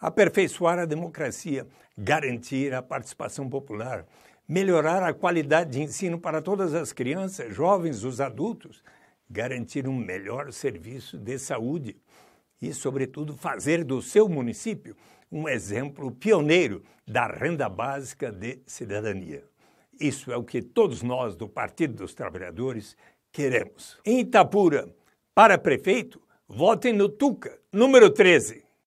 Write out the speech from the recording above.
aperfeiçoar a democracia, garantir a participação popular, melhorar a qualidade de ensino para todas as crianças, jovens, os adultos, garantir um melhor serviço de saúde e, sobretudo, fazer do seu município um exemplo pioneiro da renda básica de cidadania. Isso é o que todos nós do Partido dos Trabalhadores queremos. Em Itapura, para prefeito, votem no Tuca, número 13.